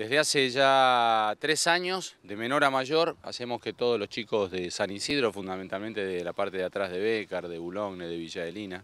Desde hace ya tres años, de menor a mayor, hacemos que todos los chicos de San Isidro, fundamentalmente de la parte de atrás de Bécar, de Boulogne, de Villa de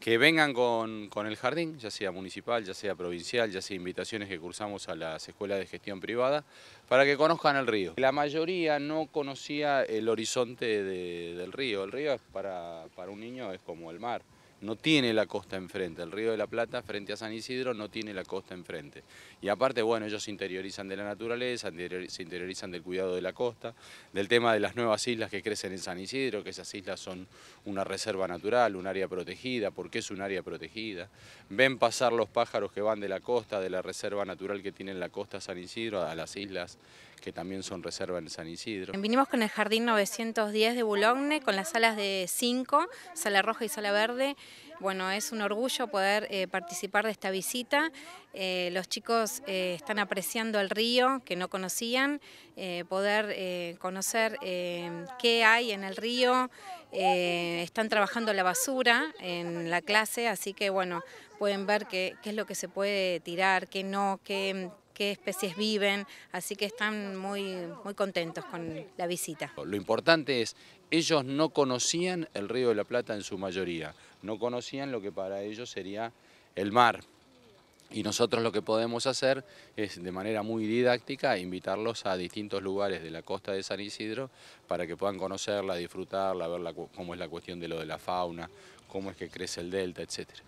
que vengan con, el jardín, ya sea municipal, ya sea provincial, ya sea invitaciones que cursamos a las escuelas de gestión privada, para que conozcan el río. La mayoría no conocía el horizonte del río. El río para, para un niño es como el mar no tiene la costa enfrente. El Río de la Plata, frente a San Isidro, no tiene la costa enfrente. Y aparte, bueno, ellos se interiorizan de la naturaleza, se interiorizan del cuidado de la costa, del tema de las nuevas islas que crecen en San Isidro, que esas islas son una reserva natural, un área protegida, porque es un área protegida. Ven pasar los pájaros que van de la costa, de la reserva natural que tiene la costa San Isidro, a las islas que también son reserva en San Isidro. Vinimos con el Jardín 910 de Boulogne, con las salas de 5, sala roja y sala verde, bueno, es un orgullo poder eh, participar de esta visita. Eh, los chicos eh, están apreciando el río que no conocían, poder conocer qué hay en el río. están trabajando la basura en la clase, así que bueno, pueden ver qué, qué es lo que se puede tirar, qué no, qué, qué especies viven, así que están muy, muy contentos con la visita. Lo importante es, ellos no conocían el río de la Plata en su mayoría, no conocían lo que para ellos sería el mar. Y nosotros lo que podemos hacer es de manera muy didáctica invitarlos a distintos lugares de la costa de San Isidro para que puedan conocerla, disfrutarla, ver cómo es la cuestión de lo de la fauna, cómo es que crece el delta, etc.